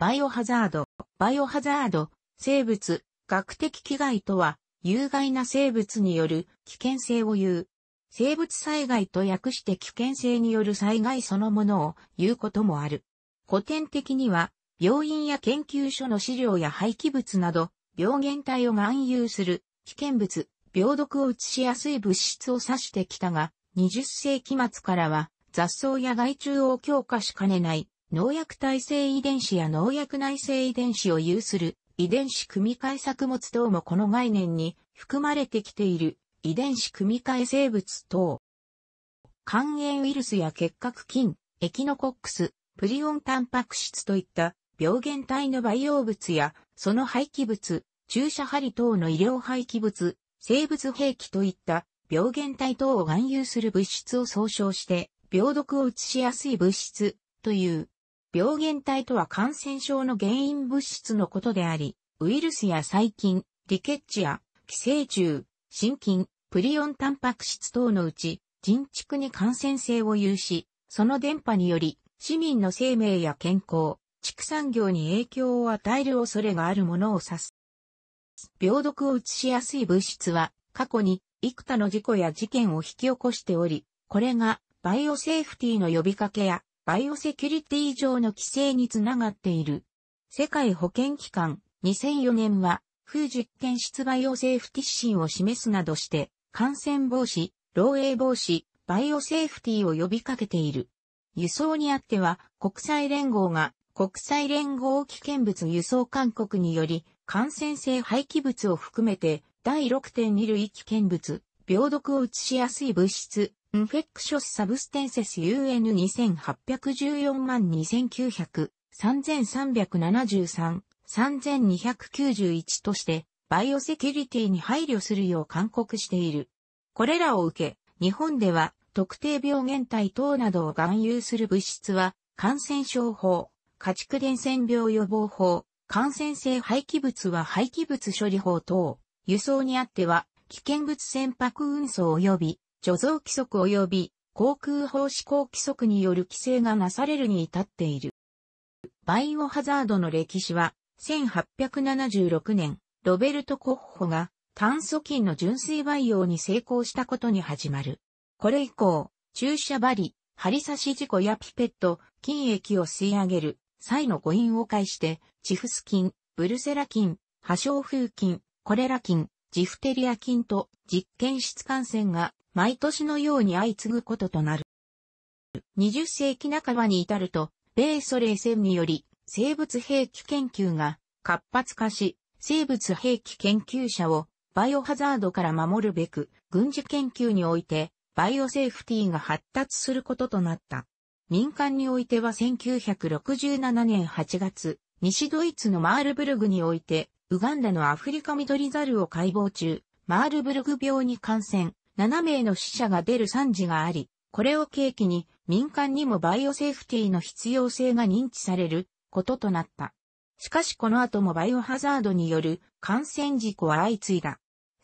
バイオハザード、バイオハザード、生物、学的危害とは、有害な生物による危険性を言う。生物災害と訳して危険性による災害そのものを言うこともある。古典的には、病院や研究所の資料や廃棄物など、病原体を含有する危険物、病毒を移しやすい物質を指してきたが、20世紀末からは雑草や害虫を強化しかねない農薬耐性遺伝子や農薬内性遺伝子を有する遺伝子組み換え作物等もこの概念に含まれてきている遺伝子組み換え生物等。肝炎ウイルスや結核菌、エキノコックス、プリオンタンパク質といった病原体の培養物やその廃棄物、注射針等の医療廃棄物、生物兵器といった病原体等を含有する物質を総称して病毒を移しやすい物質という病原体とは感染症の原因物質のことであり、ウイルスや細菌、リケッチや寄生虫、心菌、プリオンタンパク質等のうち、人畜に感染性を有し、その電波により、市民の生命や健康、畜産業に影響を与える恐れがあるものを指す。病毒を移しやすい物質は、過去に幾多の事故や事件を引き起こしており、これがバイオセーフティの呼びかけやバイオセキュリティ上の規制につながっている。世界保健機関2004年は、風実験室バイオセーフティシンを示すなどして、感染防止、漏洩防止、バイオセーフティを呼びかけている。輸送にあっては、国際連合が国際連合危険物輸送勧告により、感染性廃棄物を含めて、第6.2類危険物、病毒を移しやすい物質、インフェクショスサブステンセス UN2814 万2900、3373、3291として、バイオセキュリティに配慮するよう勧告している。これらを受け、日本では特定病原体等などを含有する物質は、感染症法、家畜伝染病予防法、感染性廃棄物は廃棄物処理法等、輸送にあっては、危険物船舶運送及び貯蔵規則及び航空法施行規則による規制がなされるに至っている。バイオハザードの歴史は、1876年、ロベルト・コッホが炭素菌の純粋培養に成功したことに始まる。これ以降、注射針、針刺し事故やピペット、菌液を吸い上げる際の誤飲を介して、チフス菌、ブルセラ菌、破傷風菌、コレラ菌、ジフテリア菌と実験室感染が毎年のように相次ぐこととなる。20世紀半ばに至ると、米ソ冷戦により生物兵器研究が活発化し、生物兵器研究者をバイオハザードから守るべく軍事研究においてバイオセーフティが発達することとなった。民間においては1967年8月、西ドイツのマールブルグにおいて、ウガンダのアフリカミドリザルを解剖中、マールブルグ病に感染、7名の死者が出る惨事があり、これを契機に民間にもバイオセーフティーの必要性が認知されることとなった。しかしこの後もバイオハザードによる感染事故は相次いだ。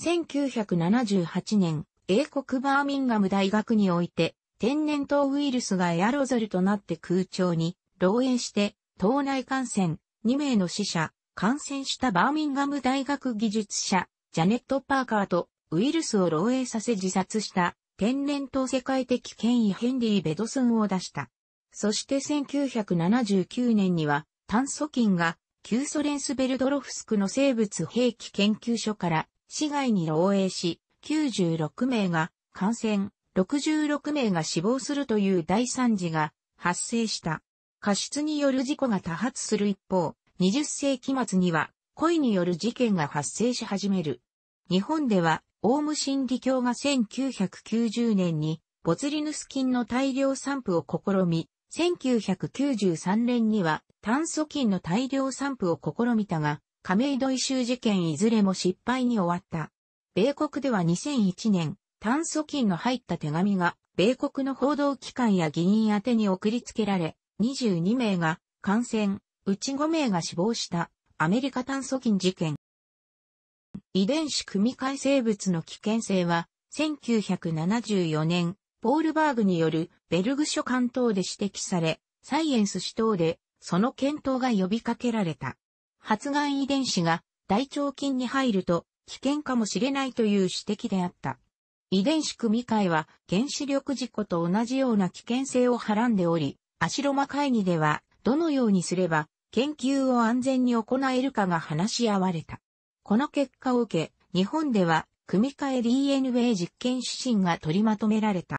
1978年、英国バーミンガム大学において、天然痘ウイルスがエアロゾルとなって空調に漏洩して、島内感染、2名の死者、感染したバーミンガム大学技術者、ジャネット・パーカーとウイルスを漏洩させ自殺した天然痘世界的権威ヘンリー・ベドスンを出した。そして1979年には炭疽菌が旧ソ連スベルドロフスクの生物兵器研究所から市外に漏洩し、96名が感染、66名が死亡するという大惨事が発生した。過失による事故が多発する一方、20世紀末には恋による事件が発生し始める。日本ではオウム真理教が1990年にボツリヌス菌の大量散布を試み、1993年には炭素菌の大量散布を試みたが、亀戸異臭事件いずれも失敗に終わった。米国では2001年、炭素菌の入った手紙が、米国の報道機関や議員宛てに送りつけられ、22名が感染、うち5名が死亡したアメリカ炭素菌事件。遺伝子組み換え生物の危険性は、1974年、ポールバーグによるベルグ書簡等で指摘され、サイエンス誌等でその検討が呼びかけられた。発がん遺伝子が大腸菌に入ると危険かもしれないという指摘であった。遺伝子組み換えは原子力事故と同じような危険性をはらんでおり、アシロマ会議ではどのようにすれば研究を安全に行えるかが話し合われた。この結果を受け、日本では、組み換え DNA 実験指針が取りまとめられた。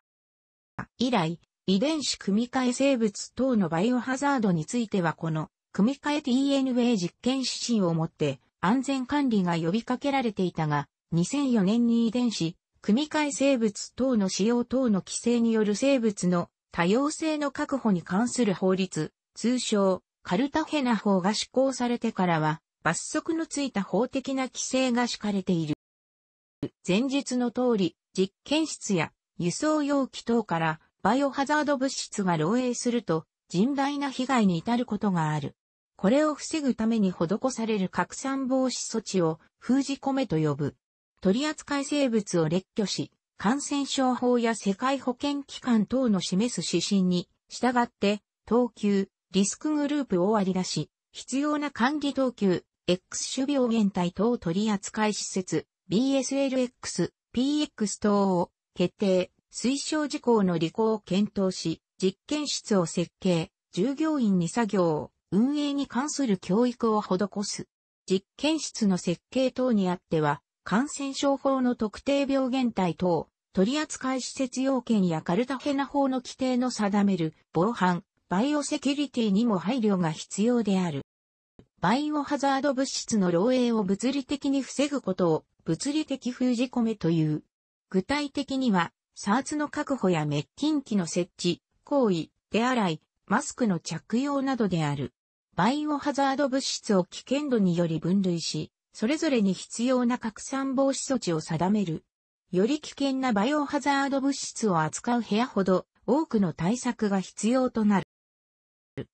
以来、遺伝子組み換え生物等のバイオハザードについてはこの組み換え DNA 実験指針をもって安全管理が呼びかけられていたが、2004年に遺伝子、組み換え生物等の使用等の規制による生物の多様性の確保に関する法律、通称、カルタヘナ法が施行されてからは、罰則のついた法的な規制が敷かれている。前述の通り、実験室や輸送容器等からバイオハザード物質が漏洩すると甚大な被害に至ることがある。これを防ぐために施される拡散防止措置を封じ込めと呼ぶ。取扱生物を列挙し、感染症法や世界保健機関等の示す指針に従って、等級、リスクグループを割り出し、必要な管理等級、X 種病原体等取扱施設、BSLX、PX 等を決定、推奨事項の履行を検討し、実験室を設計、従業員に作業、運営に関する教育を施す。実験室の設計等にあっては、感染症法の特定病原体等、取扱施設要件やカルタヘナ法の規定の定める防犯、バイオセキュリティにも配慮が必要である。バイオハザード物質の漏洩を物理的に防ぐことを物理的封じ込めという。具体的には、サーツの確保や滅菌機の設置、行為、手洗い、マスクの着用などである。バイオハザード物質を危険度により分類し、それぞれに必要な拡散防止措置を定める。より危険なバイオハザード物質を扱う部屋ほど多くの対策が必要となる。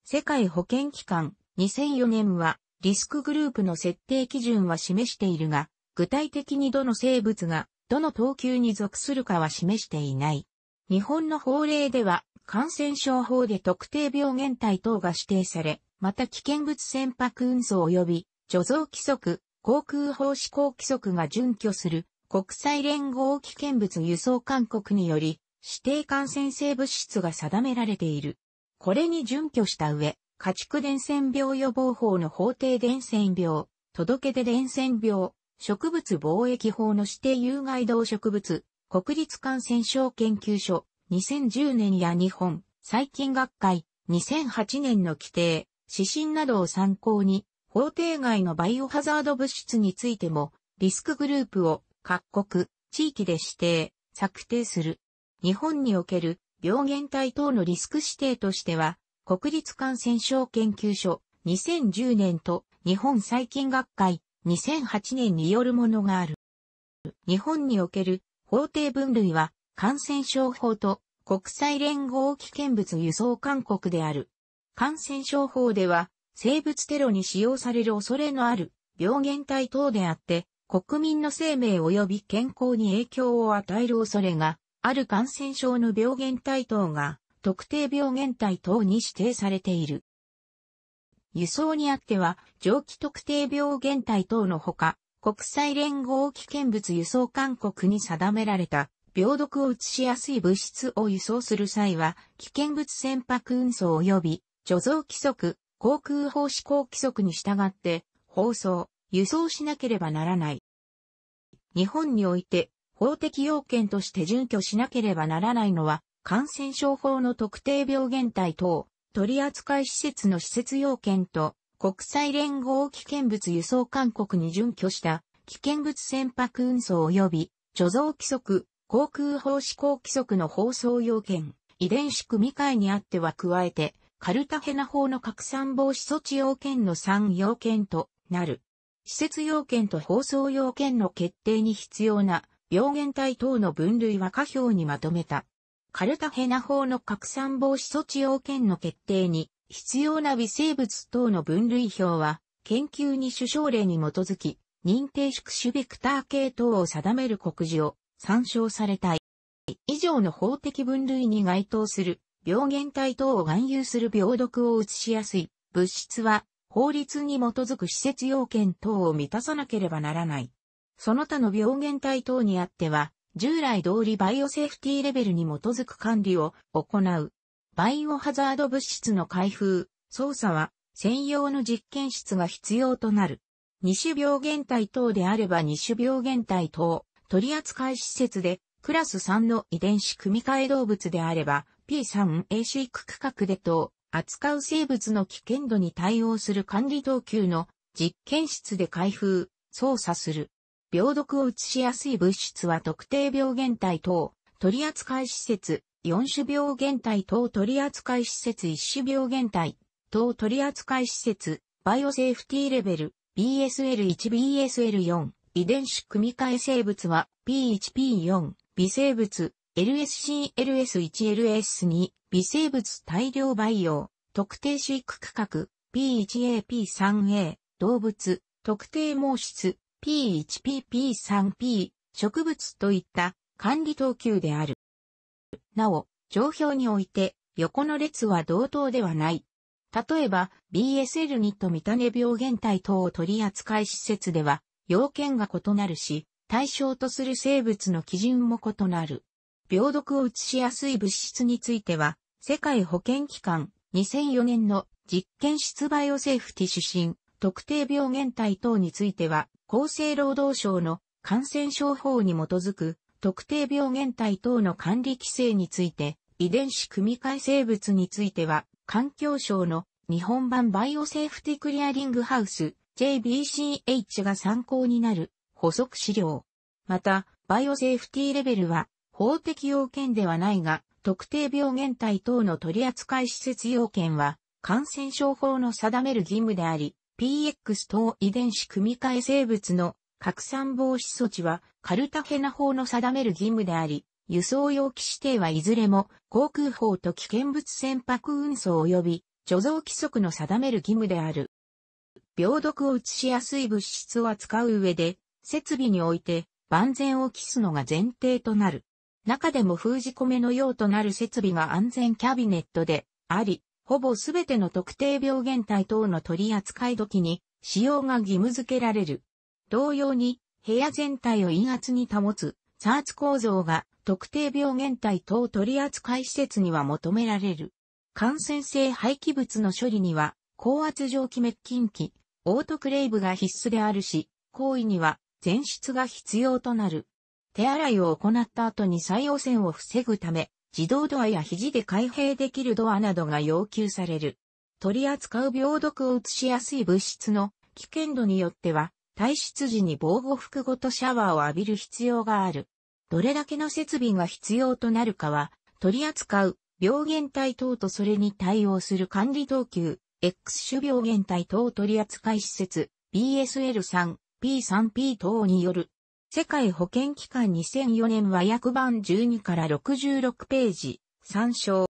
世界保健機関2004年はリスクグループの設定基準は示しているが、具体的にどの生物がどの等級に属するかは示していない。日本の法令では感染症法で特定病原体等が指定され、また危険物船舶運送及び貯蔵規則、航空法施行規則が準拠する国際連合危険物輸送勧告により指定感染性物質が定められている。これに準拠した上、家畜伝染病予防法の法定伝染病、届出伝染病、植物防疫法の指定有害動植物、国立感染症研究所、2010年や日本、細菌学会、2008年の規定、指針などを参考に、法定外のバイオハザード物質についても、リスクグループを各国、地域で指定、策定する。日本における病原体等のリスク指定としては、国立感染症研究所2010年と日本細菌学会2008年によるものがある。日本における法定分類は感染症法と国際連合危険物輸送勧告である。感染症法では生物テロに使用される恐れのある病原体等であって国民の生命及び健康に影響を与える恐れがある感染症の病原体等が特定病原体等に指定されている。輸送にあっては、蒸気特定病原体等のほか、国際連合危険物輸送勧告に定められた、病毒を移しやすい物質を輸送する際は、危険物船舶運送及び、貯蔵規則、航空法施行規則に従って、放送、輸送しなければならない。日本において、法的要件として準拠しなければならないのは、感染症法の特定病原体等、取扱施設の施設要件と、国際連合危険物輸送勧告に準拠した、危険物船舶運送及び、貯蔵規則、航空法施行規則の放送要件、遺伝子組み換えにあっては加えて、カルタヘナ法の拡散防止措置要件の3要件となる。施設要件と放送要件の決定に必要な病原体等の分類は下表にまとめた。カルタヘナ法の拡散防止措置要件の決定に必要な微生物等の分類表は研究に主奨令に基づき認定宿主ベクター系等を定める告示を参照されたい。以上の法的分類に該当する病原体等を含有する病毒を移しやすい物質は法律に基づく施設要件等を満たさなければならない。その他の病原体等にあっては、従来通りバイオセーフティーレベルに基づく管理を行う。バイオハザード物質の開封、操作は専用の実験室が必要となる。二種病原体等であれば二種病原体等、取扱施設で、クラス3の遺伝子組み換え動物であれば、P3A 飼育区画で等、扱う生物の危険度に対応する管理等級の実験室で開封、操作する。病毒を移しやすい物質は特定病原体等、取扱施設、4種病原体等取扱施設1種病原体等取扱施設、バイオセーフティーレベル、BSL1BSL4、遺伝子組み換え生物は P1P4、微生物、LSCLS1LS2、微生物大量培養、特定飼育区画、P1AP3A、動物、特定毛質、P1PP3P 植物といった管理等級である。なお、状況において横の列は同等ではない。例えば BSL2 と見た目病原体等を取り扱い施設では要件が異なるし、対象とする生物の基準も異なる。病毒を移しやすい物質については、世界保健機関2004年の実験室バイオセーフティ指針、特定病原体等については、厚生労働省の感染症法に基づく特定病原体等の管理規制について、遺伝子組み換え生物については、環境省の日本版バイオセーフティクリアリングハウス JBCH が参考になる補足資料。また、バイオセーフティレベルは法的要件ではないが、特定病原体等の取扱施設要件は感染症法の定める義務であり、PX 等遺伝子組み換え生物の拡散防止措置はカルタヘナ法の定める義務であり、輸送用機指定はいずれも航空法と危険物船舶運送及び貯蔵規則の定める義務である。病毒を移しやすい物質を扱う上で、設備において万全を期すのが前提となる。中でも封じ込めの用となる設備が安全キャビネットであり、ほぼすべての特定病原体等の取扱い時に使用が義務付けられる。同様に、部屋全体を陰圧に保つ、サーツ構造が特定病原体等取扱施設には求められる。感染性廃棄物の処理には、高圧蒸気滅菌機、オートクレイブが必須であるし、行為には前出が必要となる。手洗いを行った後に再汚染を防ぐため、自動ドアや肘で開閉できるドアなどが要求される。取り扱う病毒を移しやすい物質の危険度によっては、退出時に防護服ごとシャワーを浴びる必要がある。どれだけの設備が必要となるかは、取り扱う病原体等とそれに対応する管理等級、X 種病原体等取扱施設、BSL3、P3P 等による世界保健機関2004年和訳版12から66ページ、参照。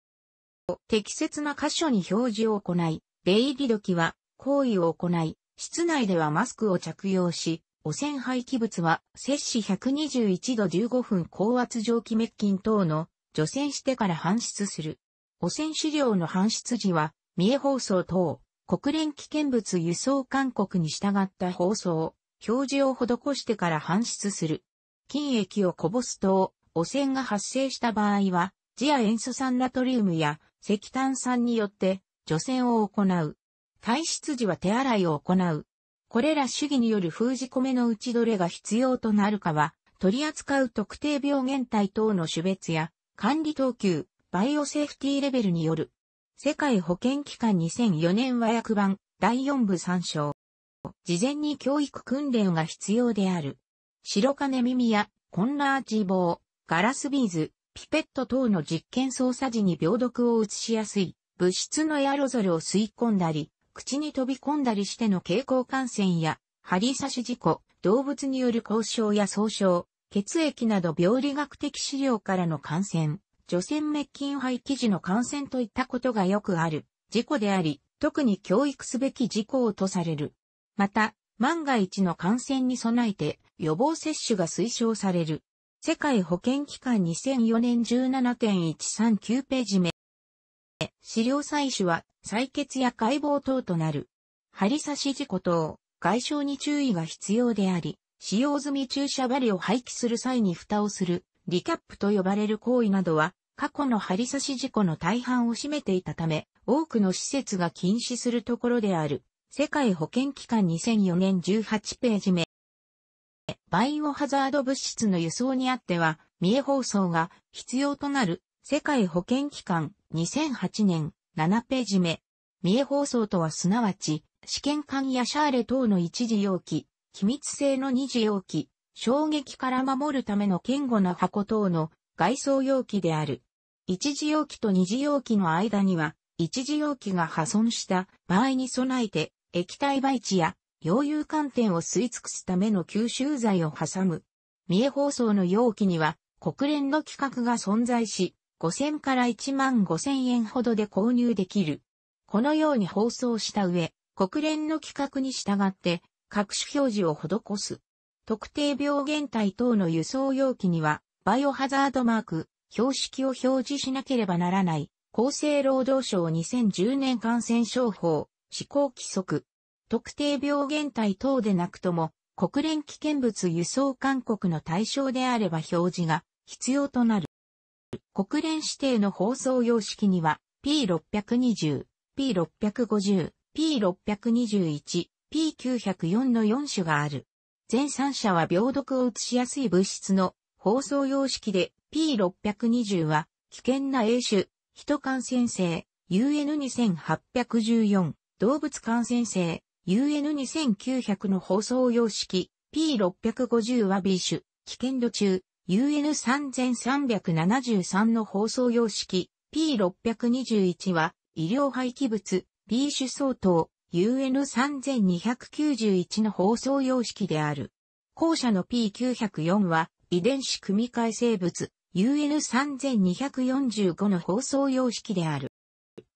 適切な箇所に表示を行い、出入り時は行為を行い、室内ではマスクを着用し、汚染廃棄物は摂氏121度15分高圧蒸気滅菌等の除染してから搬出する。汚染資料の搬出時は、三重放送等、国連危険物輸送勧告に従った放送、表示を施してから搬出する。菌液をこぼすと、汚染が発生した場合は、次亜塩素酸ナトリウムや石炭酸によって除染を行う。退出時は手洗いを行う。これら主義による封じ込めのうちどれが必要となるかは、取り扱う特定病原体等の種別や管理等級、バイオセーフティレベルによる。世界保健機関2004年和訳版第4部参照。事前に教育訓練が必要である。白金耳や、コンラージ棒、ガラスビーズ、ピペット等の実験操作時に病毒を移しやすい、物質のエアロゾルを吸い込んだり、口に飛び込んだりしての経口感染や、針刺し事故、動物による交渉や総傷、血液など病理学的資料からの感染、除染滅菌肺生時の感染といったことがよくある事故であり、特に教育すべき事項とされる。また、万が一の感染に備えて予防接種が推奨される。世界保健機関2004年17.139ページ目。資料採取は採血や解剖等となる。針刺し事故等、外傷に注意が必要であり、使用済み注射針を廃棄する際に蓋をする、リキャップと呼ばれる行為などは、過去の針刺し事故の大半を占めていたため、多くの施設が禁止するところである。世界保健機関2004年18ページ目。バイオハザード物質の輸送にあっては、三重放送が必要となる世界保健機関2008年7ページ目。三重放送とはすなわち、試験管やシャーレ等の一時容器、機密性の二次容器、衝撃から守るための堅固な箱等の外装容器である。一次容器と二次容器の間には、一次容器が破損した場合に備えて液体培地や溶融寒天を吸い尽くすための吸収剤を挟む。三重放送の容器には国連の規格が存在し、5000から1万5000円ほどで購入できる。このように放送した上、国連の規格に従って各種表示を施す。特定病原体等の輸送容器には、バイオハザードマーク、標識を表示しなければならない、厚生労働省2010年感染症法、思考規則、特定病原体等でなくとも、国連危険物輸送勧告の対象であれば表示が必要となる。国連指定の放送様式には P620、P650、P621、P904 の4種がある。全3社は病毒を移しやすい物質の放送様式で P620 は危険な A 種、人感染性 UN2814、動物感染性 UN2900 の放送様式 P650 は B 種、危険度中 UN3373 の放送様式 P621 は医療廃棄物 B 種相当 UN3291 の放送様式である。後者の P904 は遺伝子組み換え生物 UN3245 の放送様式である。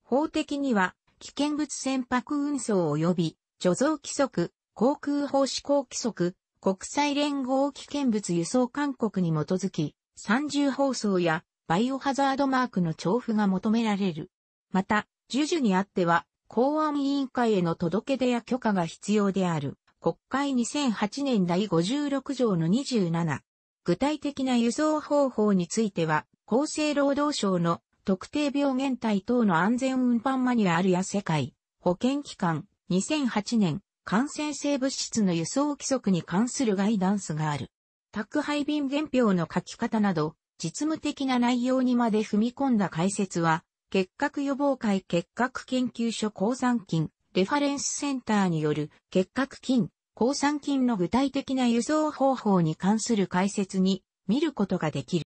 法的には危険物船舶運送及び、貯蔵規則、航空法施行規則、国際連合危険物輸送勧告に基づき、三重放送やバイオハザードマークの調布が求められる。また、授受にあっては、公安委員会への届け出や許可が必要である。国会2008年第56条の27。具体的な輸送方法については、厚生労働省の特定病原体等の安全運搬マニュアルや世界保健機関2008年感染性物質の輸送規則に関するガイダンスがある。宅配便原票の書き方など実務的な内容にまで踏み込んだ解説は結核予防会結核研究所抗酸菌レファレンスセンターによる結核菌抗酸菌の具体的な輸送方法に関する解説に見ることができる。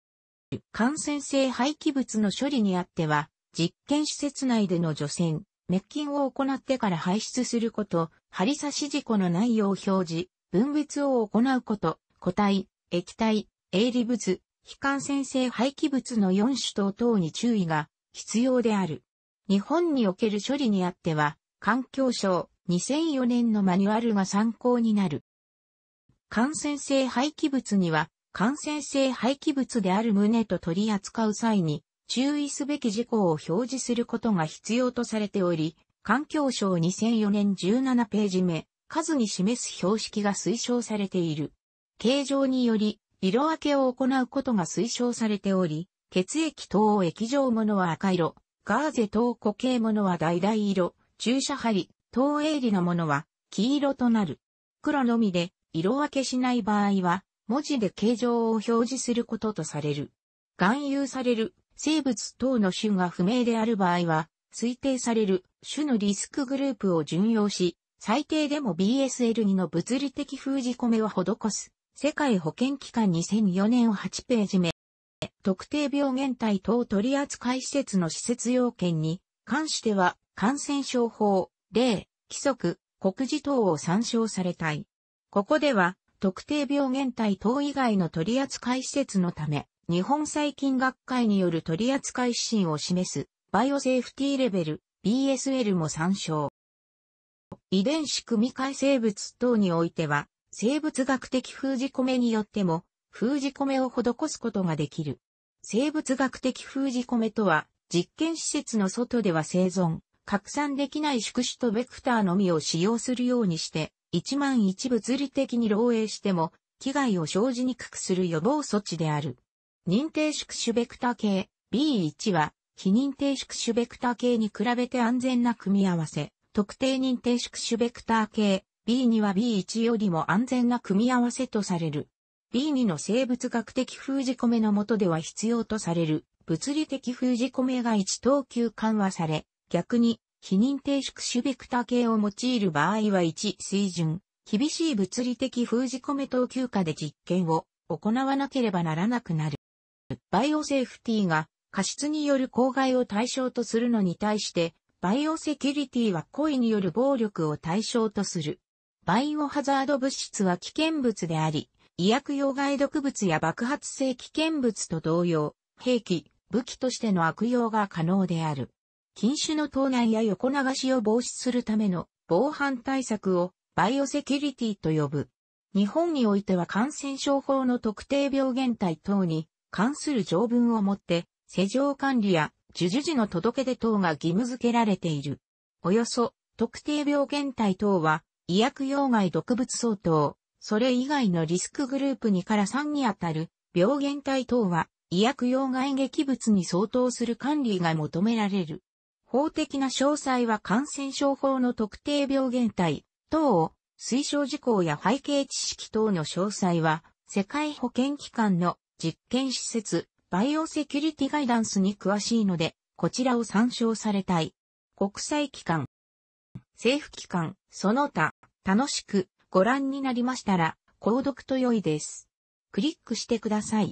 感染性廃棄物の処理にあっては、実験施設内での除染、滅菌を行ってから排出すること、針刺し事故の内容を表示、分別を行うこと、固体、液体、営利物、非感染性廃棄物の4種等等に注意が必要である。日本における処理にあっては、環境省2004年のマニュアルが参考になる。感染性廃棄物には感染性廃棄物である旨と取り扱う際に、注意すべき事項を表示することが必要とされており、環境省2004年17ページ目、数に示す標識が推奨されている。形状により、色分けを行うことが推奨されており、血液等液状物は赤色、ガーゼ等固形物は橙色、注射針、等鋭利のものは黄色となる。黒のみで色分けしない場合は、文字で形状を表示することとされる。含有される生物等の種が不明である場合は、推定される種のリスクグループを順用し、最低でも BSL2 の物理的封じ込めを施す。世界保健機関2004年8ページ目。特定病原体等取扱施設の施設要件に関しては感染症法、例、規則、告示等を参照されたい。ここでは特定病原体等以外の取扱施設のため、日本細菌学会による取扱指針を示す、バイオセーフティーレベル、BSL も参照。遺伝子組み換え生物等においては、生物学的封じ込めによっても、封じ込めを施すことができる。生物学的封じ込めとは、実験施設の外では生存、拡散できない宿主とベクターのみを使用するようにして、一万一物理的に漏洩しても、危害を生じにくくする予防措置である。認定宿主ベクター系 B1 は、非認定宿主ベクター系に比べて安全な組み合わせ。特定認定宿主ベクター系 B2 は B1 よりも安全な組み合わせとされる。B2 の生物学的封じ込めの下では必要とされる物理的封じ込めが1等級緩和され、逆に非認定縮子ベクタ系を用いる場合は1水準、厳しい物理的封じ込め等級下で実験を行わなければならなくなる。バイオセーフティが過失による公害を対象とするのに対して、バイオセキュリティは故意による暴力を対象とする。バイオハザード物質は危険物であり、医薬用害毒物や爆発性危険物と同様、兵器、武器としての悪用が可能である。禁酒の盗難や横流しを防止するための防犯対策をバイオセキュリティと呼ぶ。日本においては感染症法の特定病原体等に関する条文をもって、施錠管理や授受時の届け出等が義務付けられている。およそ特定病原体等は医薬用外毒物相当、それ以外のリスクグループ2から3にあたる病原体等は医薬用外劇物に相当する管理が求められる。法的な詳細は感染症法の特定病原体等を推奨事項や背景知識等の詳細は世界保健機関の実験施設バイオセキュリティガイダンスに詳しいのでこちらを参照されたい。国際機関政府機関その他楽しくご覧になりましたら購読と良いです。クリックしてください。